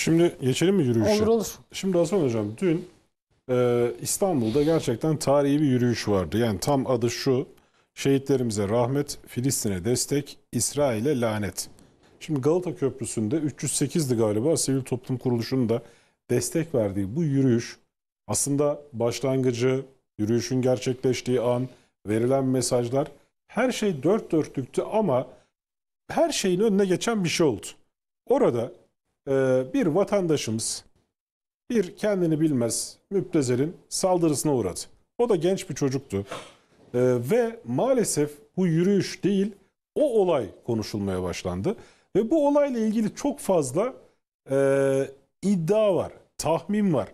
Şimdi geçelim mi yürüyüşe? Olur olur. Şimdi Osman Hocam dün e, İstanbul'da gerçekten tarihi bir yürüyüş vardı. Yani tam adı şu. Şehitlerimize rahmet, Filistin'e destek, İsrail'e lanet. Şimdi Galata Köprüsü'nde 308'di galiba sivil toplum kuruluşunun da destek verdiği bu yürüyüş aslında başlangıcı, yürüyüşün gerçekleştiği an, verilen mesajlar her şey dört dörtlüktü ama her şeyin önüne geçen bir şey oldu. Orada ee, bir vatandaşımız bir kendini bilmez müptezelin saldırısına uğradı. O da genç bir çocuktu. Ee, ve maalesef bu yürüyüş değil o olay konuşulmaya başlandı. Ve bu olayla ilgili çok fazla e, iddia var, tahmin var.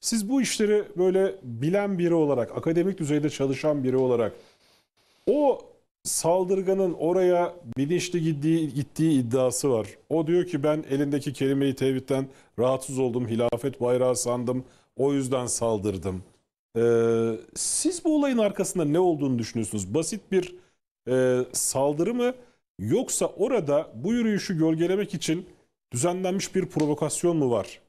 Siz bu işleri böyle bilen biri olarak, akademik düzeyde çalışan biri olarak o saldırganın oraya bilinçli gittiği, gittiği iddiası var. O diyor ki ben elindeki kelimeyi tevhidden rahatsız oldum, hilafet bayrağı sandım, o yüzden saldırdım. Ee, siz bu olayın arkasında ne olduğunu düşünüyorsunuz? Basit bir e, saldırı mı yoksa orada bu yürüyüşü gölgelemek için düzenlenmiş bir provokasyon mu var?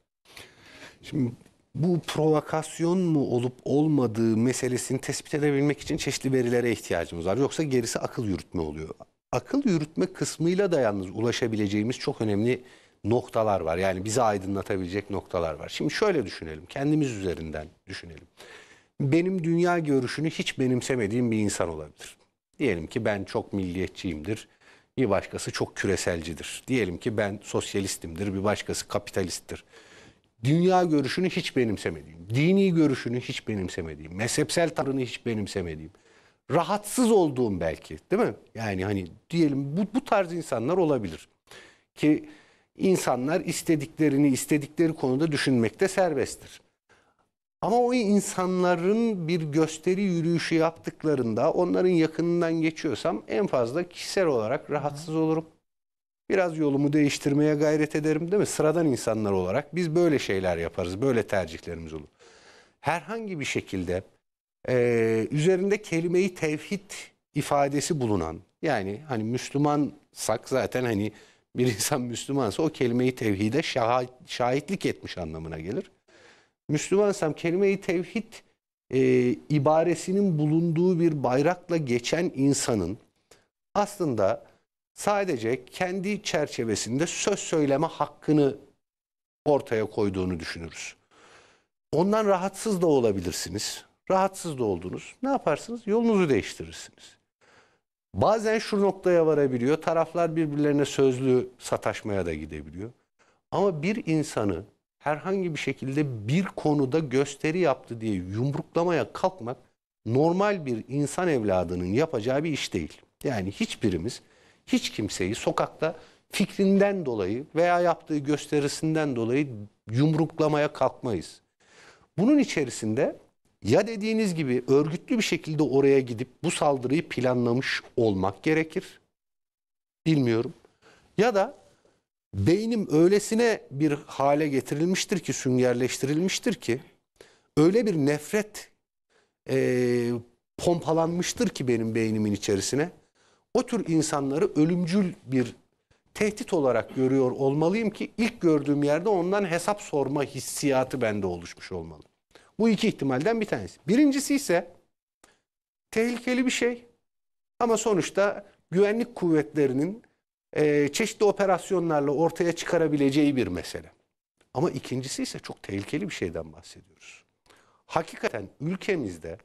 Şimdi bu provokasyon mu olup olmadığı meselesini tespit edebilmek için çeşitli verilere ihtiyacımız var. Yoksa gerisi akıl yürütme oluyor. Akıl yürütme kısmıyla da yalnız ulaşabileceğimiz çok önemli noktalar var. Yani bizi aydınlatabilecek noktalar var. Şimdi şöyle düşünelim. Kendimiz üzerinden düşünelim. Benim dünya görüşünü hiç benimsemediğim bir insan olabilir. Diyelim ki ben çok milliyetçiyimdir. Bir başkası çok küreselcidir. Diyelim ki ben sosyalistimdir, bir başkası kapitalisttir dünya görüşünü hiç benimsemediğim, dini görüşünü hiç benimsemediğim, mezhepsel tarını hiç benimsemediğim, rahatsız olduğum belki değil mi? Yani hani diyelim bu, bu tarz insanlar olabilir. Ki insanlar istediklerini istedikleri konuda düşünmekte serbesttir. Ama o insanların bir gösteri yürüyüşü yaptıklarında onların yakınından geçiyorsam en fazla kişisel olarak rahatsız olurum biraz yolumu değiştirmeye gayret ederim değil mi? Sıradan insanlar olarak biz böyle şeyler yaparız, böyle tercihlerimiz olur. Herhangi bir şekilde e, üzerinde kelimeyi tevhid ifadesi bulunan, yani hani Müslümansak zaten hani bir insan Müslümansa o kelimeyi tevhide şahit, şahitlik etmiş anlamına gelir. Müslümansam kelimeyi tevhid e, ibaresinin bulunduğu bir bayrakla geçen insanın aslında sadece kendi çerçevesinde söz söyleme hakkını ortaya koyduğunu düşünürüz. Ondan rahatsız da olabilirsiniz. Rahatsız da oldunuz. Ne yaparsınız? Yolunuzu değiştirirsiniz. Bazen şu noktaya varabiliyor. Taraflar birbirlerine sözlü sataşmaya da gidebiliyor. Ama bir insanı herhangi bir şekilde bir konuda gösteri yaptı diye yumruklamaya kalkmak normal bir insan evladının yapacağı bir iş değil. Yani hiçbirimiz hiç kimseyi sokakta fikrinden dolayı veya yaptığı gösterisinden dolayı yumruklamaya kalkmayız. Bunun içerisinde ya dediğiniz gibi örgütlü bir şekilde oraya gidip bu saldırıyı planlamış olmak gerekir. Bilmiyorum. Ya da beynim öylesine bir hale getirilmiştir ki, süngerleştirilmiştir ki, öyle bir nefret e, pompalanmıştır ki benim beynimin içerisine o tür insanları ölümcül bir tehdit olarak görüyor olmalıyım ki ilk gördüğüm yerde ondan hesap sorma hissiyatı bende oluşmuş olmalı. Bu iki ihtimalden bir tanesi. Birincisi ise tehlikeli bir şey ama sonuçta güvenlik kuvvetlerinin e, çeşitli operasyonlarla ortaya çıkarabileceği bir mesele. Ama ikincisi ise çok tehlikeli bir şeyden bahsediyoruz. Hakikaten ülkemizde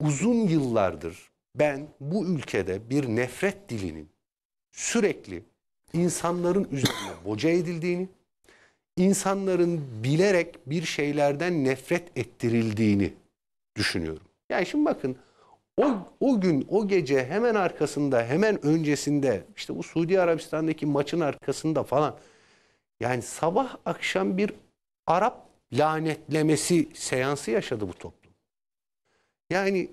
uzun yıllardır ben bu ülkede bir nefret dilinin sürekli insanların üzerine boca edildiğini, insanların bilerek bir şeylerden nefret ettirildiğini düşünüyorum. Yani şimdi bakın o, o gün, o gece hemen arkasında, hemen öncesinde işte bu Suudi Arabistan'daki maçın arkasında falan yani sabah akşam bir Arap lanetlemesi seansı yaşadı bu toplum. Yani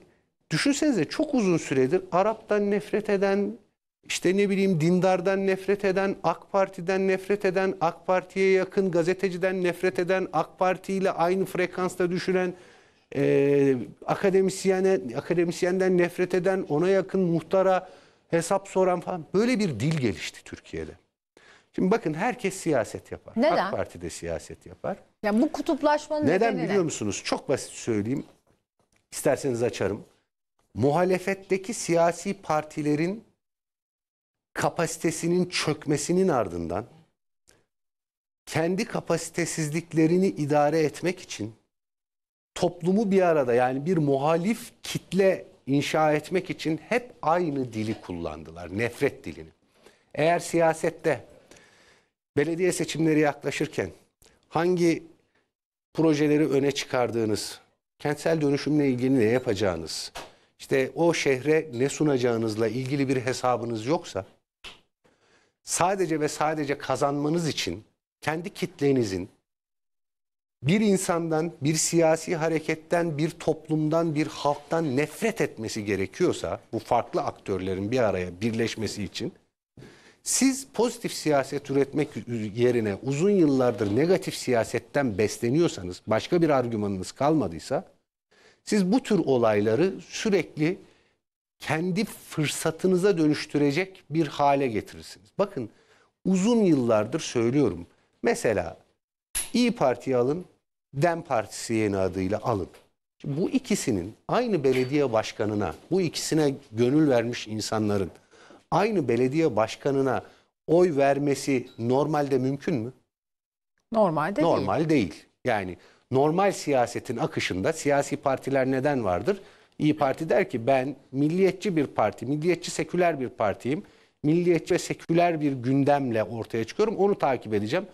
Düşünsenize çok uzun süredir Arap'tan nefret eden, işte ne bileyim dindardan nefret eden, AK Parti'den nefret eden, AK Parti'ye yakın gazeteciden nefret eden, AK Parti ile aynı frekansta düşünen, e, akademisyene, akademisyenden nefret eden, ona yakın muhtara hesap soran falan böyle bir dil gelişti Türkiye'de. Şimdi bakın herkes siyaset yapar. Neden? AK Parti de siyaset yapar. Ya bu kutuplaşmanın Neden nedeni biliyor ne? musunuz? Çok basit söyleyeyim. İsterseniz açarım muhalefetteki siyasi partilerin kapasitesinin çökmesinin ardından kendi kapasitesizliklerini idare etmek için toplumu bir arada yani bir muhalif kitle inşa etmek için hep aynı dili kullandılar, nefret dilini. Eğer siyasette belediye seçimleri yaklaşırken hangi projeleri öne çıkardığınız, kentsel dönüşümle ilgili ne yapacağınız, işte o şehre ne sunacağınızla ilgili bir hesabınız yoksa sadece ve sadece kazanmanız için kendi kitlenizin bir insandan, bir siyasi hareketten, bir toplumdan, bir halktan nefret etmesi gerekiyorsa bu farklı aktörlerin bir araya birleşmesi için siz pozitif siyaset üretmek yerine uzun yıllardır negatif siyasetten besleniyorsanız, başka bir argümanınız kalmadıysa siz bu tür olayları sürekli kendi fırsatınıza dönüştürecek bir hale getirirsiniz. Bakın uzun yıllardır söylüyorum. Mesela İyi Parti'yi alın, Dem Partisi yeni adıyla alın. Şimdi bu ikisinin aynı belediye başkanına, bu ikisine gönül vermiş insanların aynı belediye başkanına oy vermesi normalde mümkün mü? Normalde Normal değil. Normal değil. Yani normal siyasetin akışında siyasi partiler neden vardır? İyi Parti der ki ben milliyetçi bir parti, milliyetçi seküler bir partiyim. Milliyetçi ve seküler bir gündemle ortaya çıkıyorum. Onu takip edeceğim.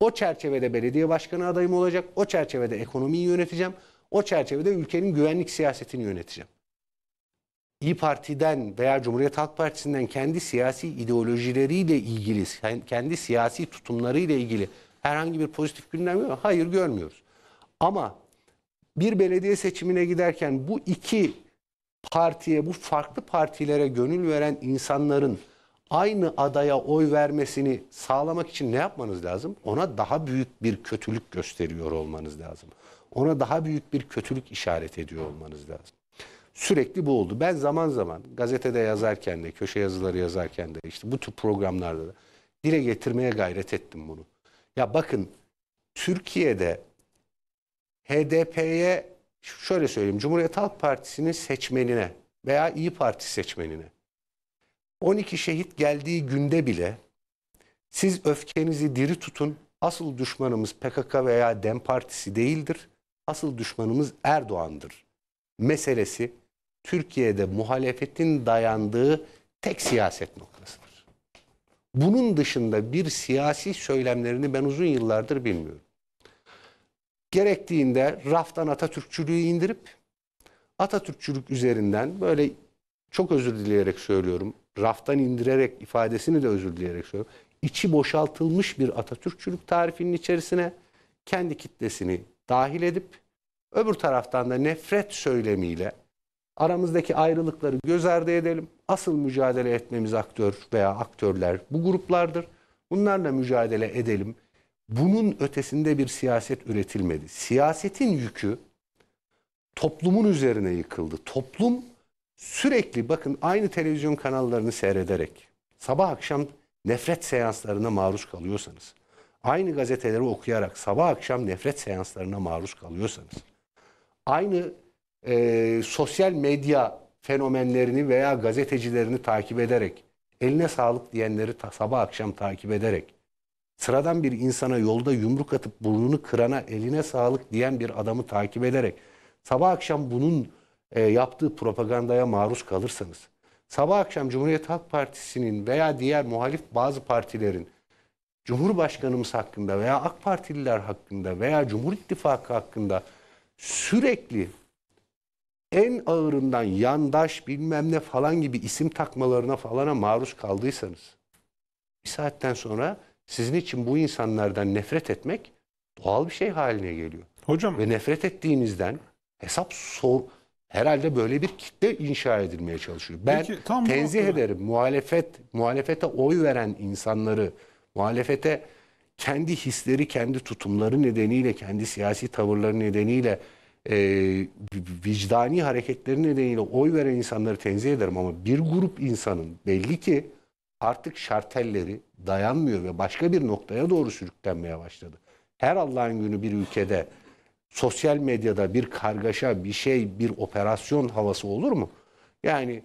O çerçevede belediye başkanı adayım olacak. O çerçevede ekonomiyi yöneteceğim. O çerçevede ülkenin güvenlik siyasetini yöneteceğim. İyi Parti'den veya Cumhuriyet Halk Partisi'nden kendi siyasi ideolojileriyle ilgili, kendi siyasi tutumlarıyla ilgili herhangi bir pozitif gündem yok. Hayır görmüyoruz. Ama bir belediye seçimine giderken bu iki partiye, bu farklı partilere gönül veren insanların aynı adaya oy vermesini sağlamak için ne yapmanız lazım? Ona daha büyük bir kötülük gösteriyor olmanız lazım. Ona daha büyük bir kötülük işaret ediyor olmanız lazım. Sürekli bu oldu. Ben zaman zaman gazetede yazarken de, köşe yazıları yazarken de, işte bu tür programlarda da dile getirmeye gayret ettim bunu. Ya bakın Türkiye'de HDP'ye şöyle söyleyeyim. Cumhuriyet Halk Partisi'nin seçmenine veya İyi Parti seçmenine 12 şehit geldiği günde bile siz öfkenizi diri tutun. Asıl düşmanımız PKK veya DEM Partisi değildir. Asıl düşmanımız Erdoğan'dır. Meselesi Türkiye'de muhalefetin dayandığı tek siyaset noktasıdır. Bunun dışında bir siyasi söylemlerini ben uzun yıllardır bilmiyorum gerektiğinde raftan Atatürkçülüğü indirip Atatürkçülük üzerinden böyle çok özür dileyerek söylüyorum. Raftan indirerek ifadesini de özür dileyerek söylüyorum. İçi boşaltılmış bir Atatürkçülük tarifinin içerisine kendi kitlesini dahil edip öbür taraftan da nefret söylemiyle aramızdaki ayrılıkları göz ardı edelim. Asıl mücadele etmemiz aktör veya aktörler bu gruplardır. Bunlarla mücadele edelim bunun ötesinde bir siyaset üretilmedi. Siyasetin yükü toplumun üzerine yıkıldı. Toplum sürekli bakın aynı televizyon kanallarını seyrederek sabah akşam nefret seanslarına maruz kalıyorsanız, aynı gazeteleri okuyarak sabah akşam nefret seanslarına maruz kalıyorsanız, aynı e, sosyal medya fenomenlerini veya gazetecilerini takip ederek, eline sağlık diyenleri sabah akşam takip ederek, sıradan bir insana yolda yumruk atıp burnunu kırana eline sağlık diyen bir adamı takip ederek sabah akşam bunun e, yaptığı propagandaya maruz kalırsanız, sabah akşam Cumhuriyet Halk Partisi'nin veya diğer muhalif bazı partilerin Cumhurbaşkanımız hakkında veya AK Partililer hakkında veya Cumhur İttifakı hakkında sürekli en ağırından yandaş bilmem ne falan gibi isim takmalarına falana maruz kaldıysanız bir saatten sonra sizin için bu insanlardan nefret etmek doğal bir şey haline geliyor. Hocam. Ve nefret ettiğinizden hesap sor, herhalde böyle bir kitle inşa edilmeye çalışıyor. Ben Peki, tam tenzih ederim muhalefet, muhalefete oy veren insanları, muhalefete kendi hisleri, kendi tutumları nedeniyle, kendi siyasi tavırları nedeniyle, e, vicdani hareketleri nedeniyle oy veren insanları tenzih ederim. Ama bir grup insanın belli ki artık şartelleri dayanmıyor ve başka bir noktaya doğru sürüklenmeye başladı. Her Allah'ın günü bir ülkede sosyal medyada bir kargaşa, bir şey, bir operasyon havası olur mu? Yani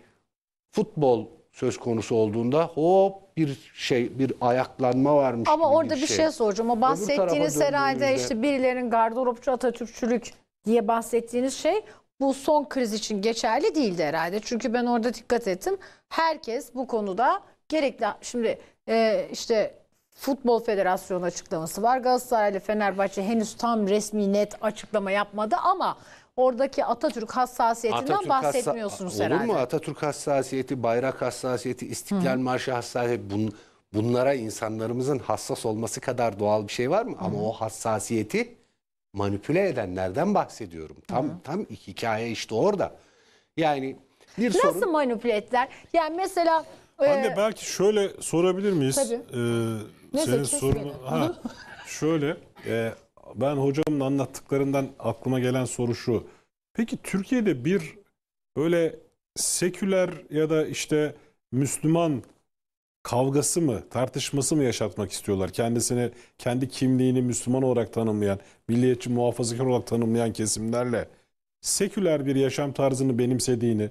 futbol söz konusu olduğunda hop bir şey bir ayaklanma varmış. Ama orada bir şey. şey soracağım. O bahsettiğiniz herhalde işte birilerin gardıropçu Atatürkçülük diye bahsettiğiniz şey bu son kriz için geçerli değildi herhalde. Çünkü ben orada dikkat ettim. Herkes bu konuda gerekli şimdi e, işte Futbol Federasyonu açıklaması var. Galatasaray ile Fenerbahçe henüz tam resmi net açıklama yapmadı ama oradaki Atatürk hassasiyetinden Atatürk bahsetmiyorsunuz hassa herhalde. Olur mu Atatürk hassasiyeti, bayrak hassasiyeti, İstiklal Hı. Marşı hassasiyeti bun bunlara insanlarımızın hassas olması kadar doğal bir şey var mı? Hı. Ama o hassasiyeti manipüle edenlerden bahsediyorum. Tam Hı. tam hikaye işte orada. Yani bir Nasıl sorun... manipüle ettiler? Yani mesela ee, Anne belki şöyle sorabilir miyiz? Tabii. Ee, ne senin sorunu ha şöyle e, ben hocamın anlattıklarından aklıma gelen soru şu. Peki Türkiye'de bir böyle seküler ya da işte Müslüman kavgası mı, tartışması mı yaşatmak istiyorlar? Kendisini, kendi kimliğini Müslüman olarak tanımlayan, milliyetçi muhafazakar olarak tanımlayan kesimlerle seküler bir yaşam tarzını benimsediğini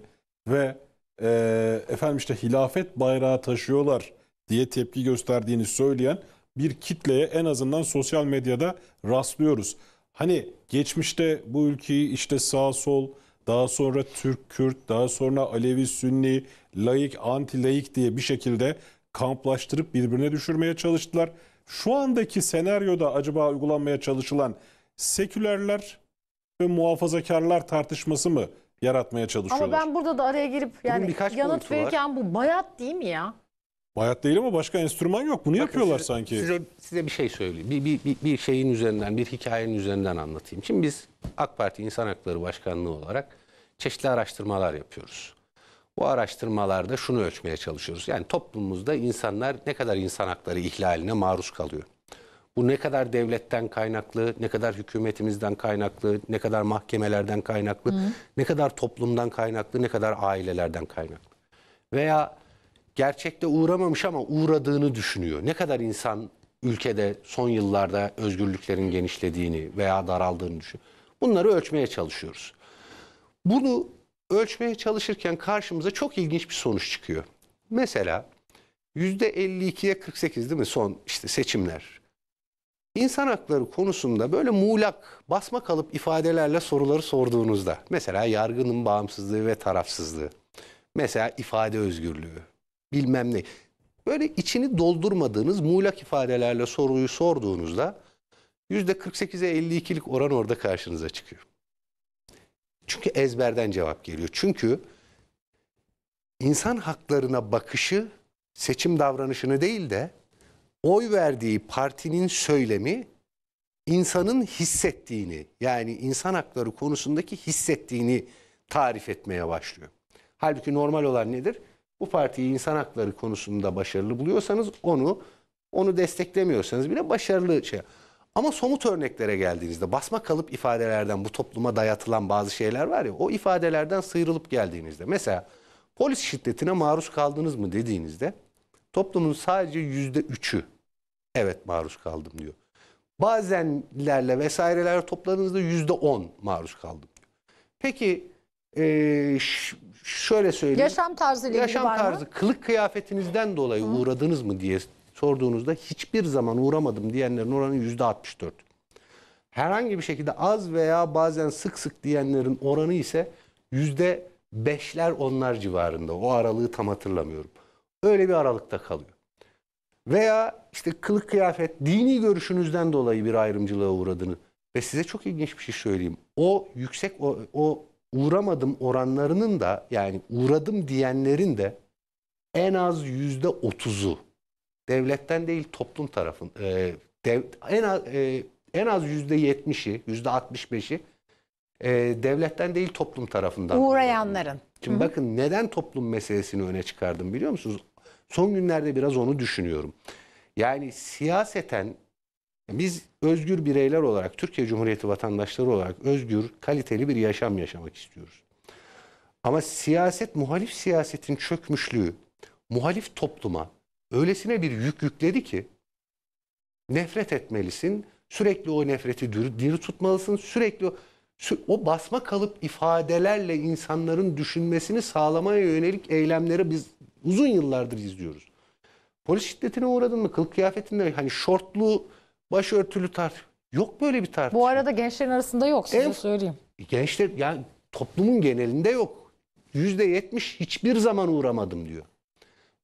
ve e, efendim işte hilafet bayrağı taşıyorlar diye tepki gösterdiğini söyleyen bir kitleye en azından sosyal medyada rastlıyoruz. Hani geçmişte bu ülkeyi işte sağ sol, daha sonra Türk, Kürt, daha sonra Alevi, Sünni, laik, anti laik diye bir şekilde kamplaştırıp birbirine düşürmeye çalıştılar. Şu andaki senaryoda acaba uygulanmaya çalışılan sekülerler ve muhafazakarlar tartışması mı yaratmaya çalışıyorlar. Ama ben burada da araya girip yani birkaç yanıt verirken bu bayat değil mi ya? Bayat değil ama başka enstrüman yok. Bunu yapıyorlar size, sanki. Size size bir şey söyleyeyim. Bir, bir, bir, bir şeyin üzerinden, bir hikayenin üzerinden anlatayım. Şimdi biz AK Parti İnsan Hakları Başkanlığı olarak çeşitli araştırmalar yapıyoruz. Bu araştırmalarda şunu ölçmeye çalışıyoruz. Yani toplumumuzda insanlar ne kadar insan hakları ihlaline maruz kalıyor. Bu ne kadar devletten kaynaklı, ne kadar hükümetimizden kaynaklı, ne kadar mahkemelerden kaynaklı, Hı. ne kadar toplumdan kaynaklı, ne kadar ailelerden kaynaklı. Veya gerçekte uğramamış ama uğradığını düşünüyor. Ne kadar insan ülkede son yıllarda özgürlüklerin genişlediğini veya daraldığını düşünüyor. Bunları ölçmeye çalışıyoruz. Bunu ölçmeye çalışırken karşımıza çok ilginç bir sonuç çıkıyor. Mesela %52'ye 48 değil mi son işte seçimler. İnsan hakları konusunda böyle muğlak, basma kalıp ifadelerle soruları sorduğunuzda, mesela yargının bağımsızlığı ve tarafsızlığı, mesela ifade özgürlüğü, bilmem ne, böyle içini doldurmadığınız muğlak ifadelerle soruyu sorduğunuzda %48'e 52'lik oran orada karşınıza çıkıyor. Çünkü ezberden cevap geliyor. Çünkü insan haklarına bakışı seçim davranışını değil de oy verdiği partinin söylemi insanın hissettiğini yani insan hakları konusundaki hissettiğini tarif etmeye başlıyor. Halbuki normal olan nedir? Bu partiyi insan hakları konusunda başarılı buluyorsanız onu onu desteklemiyorsanız bile başarılı şey. Ama somut örneklere geldiğinizde basma kalıp ifadelerden bu topluma dayatılan bazı şeyler var ya o ifadelerden sıyrılıp geldiğinizde mesela polis şiddetine maruz kaldınız mı dediğinizde toplumun sadece yüzde üçü evet maruz kaldım diyor. Bazenlerle vesairelerle topladığınızda yüzde on maruz kaldım diyor. Peki e, şöyle söyleyeyim. Yaşam tarzı ile Yaşam tarzı, mı? kılık kıyafetinizden dolayı Hı. uğradınız mı diye sorduğunuzda hiçbir zaman uğramadım diyenlerin oranı yüzde altmış dört. Herhangi bir şekilde az veya bazen sık sık diyenlerin oranı ise yüzde beşler onlar civarında. O aralığı tam hatırlamıyorum. Öyle bir aralıkta kalıyor veya işte kılık kıyafet, dini görüşünüzden dolayı bir ayrımcılığa uğradığını ve size çok ilginç bir şey söyleyeyim. O yüksek o, o uğramadım oranlarının da yani uğradım diyenlerin de en az yüzde otuzu devletten değil toplum tarafın e, dev, en az e, en az yüzde yetmişi yüzde altmış beşi e, devletten değil toplum tarafından uğrayanların. Şimdi Hı-hı. bakın neden toplum meselesini öne çıkardım biliyor musunuz? Son günlerde biraz onu düşünüyorum. Yani siyaseten biz özgür bireyler olarak, Türkiye Cumhuriyeti vatandaşları olarak özgür, kaliteli bir yaşam yaşamak istiyoruz. Ama siyaset, muhalif siyasetin çökmüşlüğü, muhalif topluma öylesine bir yük yükledi ki nefret etmelisin, sürekli o nefreti diri, diri tutmalısın, sürekli o, o basma kalıp ifadelerle insanların düşünmesini sağlamaya yönelik eylemleri biz Uzun yıllardır izliyoruz. Polis şiddetine uğradın mı? Kılık kıyafetinde hani şortlu, başörtülü tartış. Yok böyle bir tartışma. Bu arada gençlerin arasında yok size en, söyleyeyim. E, gençler yani toplumun genelinde yok. Yüzde yetmiş hiçbir zaman uğramadım diyor.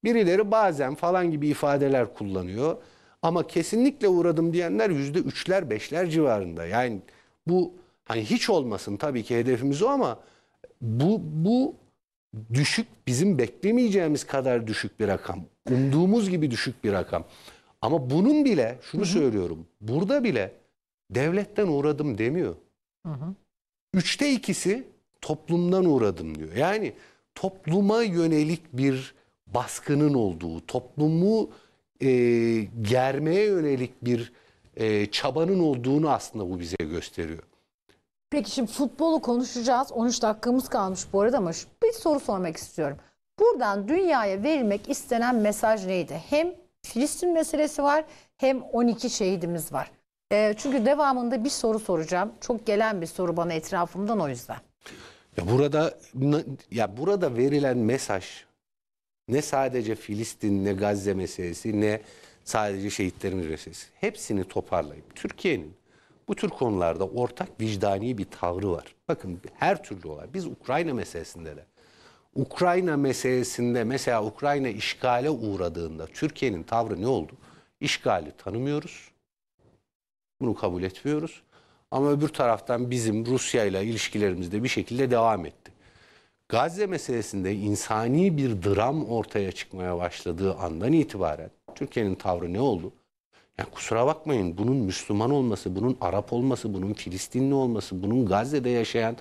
Birileri bazen falan gibi ifadeler kullanıyor. Ama kesinlikle uğradım diyenler yüzde üçler beşler civarında. Yani bu hani hiç olmasın tabii ki hedefimiz o ama bu, bu düşük bizim beklemeyeceğimiz kadar düşük bir rakam. Umduğumuz gibi düşük bir rakam. Ama bunun bile şunu hı hı. söylüyorum. Burada bile devletten uğradım demiyor. Hı hı. Üçte ikisi toplumdan uğradım diyor. Yani topluma yönelik bir baskının olduğu, toplumu e, germeye yönelik bir e, çabanın olduğunu aslında bu bize gösteriyor. Peki şimdi futbolu konuşacağız. 13 dakikamız kalmış bu arada ama bir soru sormak istiyorum. Buradan dünyaya verilmek istenen mesaj neydi? Hem Filistin meselesi var hem 12 şehidimiz var. E, çünkü devamında bir soru soracağım. Çok gelen bir soru bana etrafımdan o yüzden. Ya burada ya burada verilen mesaj ne sadece Filistin ne Gazze meselesi ne sadece şehitlerimiz meselesi. Hepsini toparlayıp Türkiye'nin bu tür konularda ortak vicdani bir tavrı var. Bakın her türlü olay. Biz Ukrayna meselesinde de Ukrayna meselesinde mesela Ukrayna işgale uğradığında Türkiye'nin tavrı ne oldu? İşgali tanımıyoruz. Bunu kabul etmiyoruz. Ama öbür taraftan bizim Rusya ile ilişkilerimiz de bir şekilde devam etti. Gazze meselesinde insani bir dram ortaya çıkmaya başladığı andan itibaren Türkiye'nin tavrı ne oldu? Yani kusura bakmayın bunun Müslüman olması, bunun Arap olması, bunun Filistinli olması, bunun Gazze'de yaşayan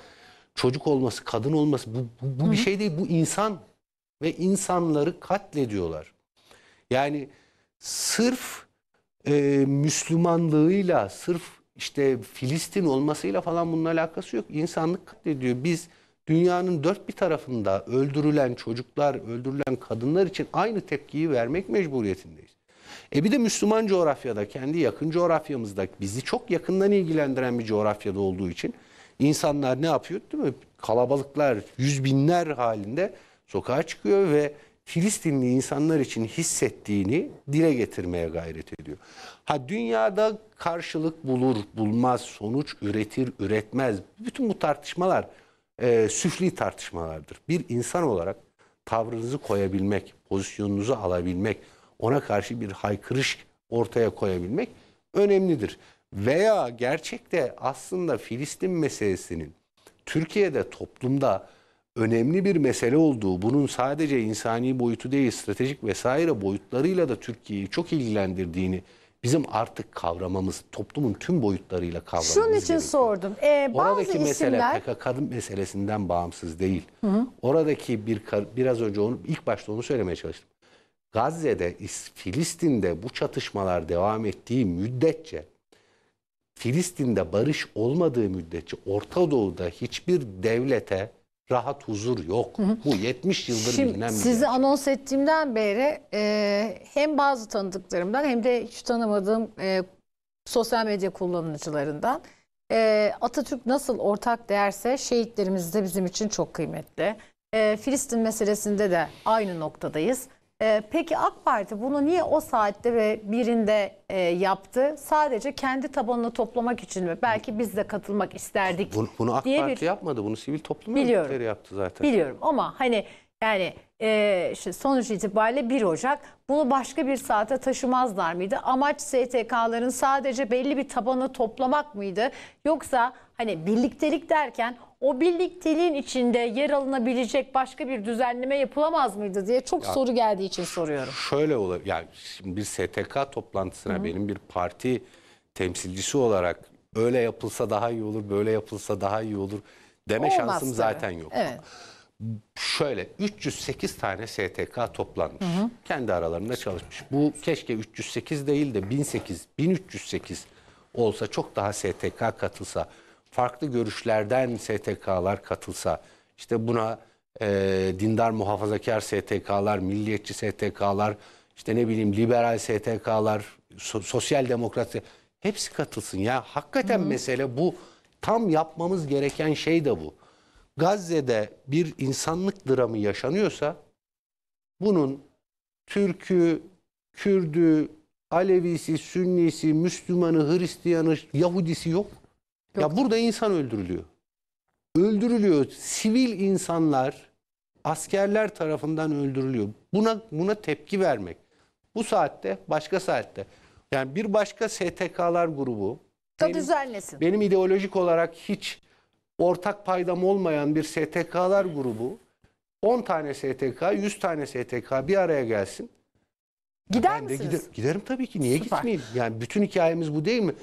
çocuk olması, kadın olması bu, bu, bu bir şey değil. Bu insan ve insanları katlediyorlar. Yani sırf e, Müslümanlığıyla, sırf işte Filistin olmasıyla falan bunun alakası yok. İnsanlık katlediyor. Biz dünyanın dört bir tarafında öldürülen çocuklar, öldürülen kadınlar için aynı tepkiyi vermek mecburiyetindeyiz. E bir de Müslüman coğrafyada, kendi yakın coğrafyamızda bizi çok yakından ilgilendiren bir coğrafyada olduğu için insanlar ne yapıyor değil mi? Kalabalıklar, yüz binler halinde sokağa çıkıyor ve Filistinli insanlar için hissettiğini dile getirmeye gayret ediyor. Ha dünyada karşılık bulur, bulmaz, sonuç üretir, üretmez. Bütün bu tartışmalar e, süfli tartışmalardır. Bir insan olarak tavrınızı koyabilmek, pozisyonunuzu alabilmek, ona karşı bir haykırış ortaya koyabilmek önemlidir veya gerçekte aslında Filistin meselesinin Türkiye'de toplumda önemli bir mesele olduğu, bunun sadece insani boyutu değil, stratejik vesaire boyutlarıyla da Türkiye'yi çok ilgilendirdiğini bizim artık kavramamız, toplumun tüm boyutlarıyla kavramamız Şunun için gerekiyor. sordum. Ee, bazı Oradaki isimler... mesele PKK meselesinden bağımsız değil. Hı hı. Oradaki bir biraz önce onu ilk başta onu söylemeye çalıştım. Gazze'de, Filistin'de bu çatışmalar devam ettiği müddetçe Filistin'de barış olmadığı müddetçe Orta Doğu'da hiçbir devlete rahat huzur yok. Hı hı. Bu 70 yıldır Şimdi bilinen bir Sizi yer. anons ettiğimden beri e, hem bazı tanıdıklarımdan hem de hiç tanımadığım e, sosyal medya kullanıcılarından e, Atatürk nasıl ortak değerse şehitlerimiz de bizim için çok kıymetli. E, Filistin meselesinde de aynı noktadayız. Ee, peki AK Parti bunu niye o saatte ve birinde e, yaptı? Sadece kendi tabanını toplamak için mi? Belki biz de katılmak isterdik. Bunu, bunu AK diye Parti bir... yapmadı. Bunu sivil toplum örgütleri yaptı zaten. Biliyorum ama hani yani ee, işte sonuç itibariyle 1 Ocak bunu başka bir saate taşımazlar mıydı? Amaç STK'ların sadece belli bir tabanı toplamak mıydı? Yoksa hani birliktelik derken o birlikteliğin içinde yer alınabilecek başka bir düzenleme yapılamaz mıydı diye çok ya, soru geldiği için soruyorum. Şöyle olabilir. Yani şimdi bir STK toplantısına Hı. benim bir parti temsilcisi olarak öyle yapılsa daha iyi olur, böyle yapılsa daha iyi olur deme Olmaz şansım tabii. zaten yok. Evet şöyle 308 tane STK toplanmış. Hı hı. Kendi aralarında çalışmış. Bu keşke 308 değil de 1008, 1308 olsa çok daha STK katılsa, farklı görüşlerden STK'lar katılsa, işte buna e, dindar muhafazakar STK'lar, milliyetçi STK'lar, işte ne bileyim liberal STK'lar, so sosyal demokrasi hepsi katılsın ya. Hakikaten Hı -hı. mesele bu. Tam yapmamız gereken şey de bu. Gazze'de bir insanlık dramı yaşanıyorsa bunun Türk'ü, Kürd'ü, Alevisi, Sünnisi, Müslümanı, Hristiyanı, Yahudisi yok. yok. Ya burada insan öldürülüyor. Öldürülüyor. Sivil insanlar askerler tarafından öldürülüyor. Buna buna tepki vermek. Bu saatte, başka saatte. Yani bir başka STK'lar grubu. Da benim, düzenlesin. Benim ideolojik olarak hiç ortak paydam olmayan bir STK'lar grubu 10 tane STK, 100 tane STK bir araya gelsin. Gider ben misiniz? De gider, giderim tabii ki. Niye Süper. gitmeyeyim? Yani bütün hikayemiz bu değil mi?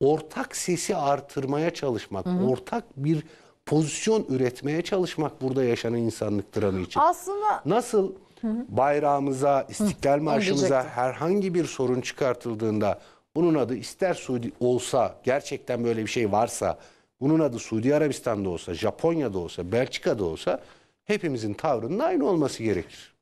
Ortak sesi artırmaya çalışmak, Hı -hı. ortak bir pozisyon üretmeye çalışmak burada yaşanan insanlık dramı için. Aslında nasıl Hı -hı. bayrağımıza, istiklal marşımıza herhangi bir sorun çıkartıldığında bunun adı ister Suudi olsa, gerçekten böyle bir şey varsa bunun adı Suudi Arabistan'da olsa, Japonya'da olsa, Belçika'da olsa hepimizin tavrının aynı olması gerekir.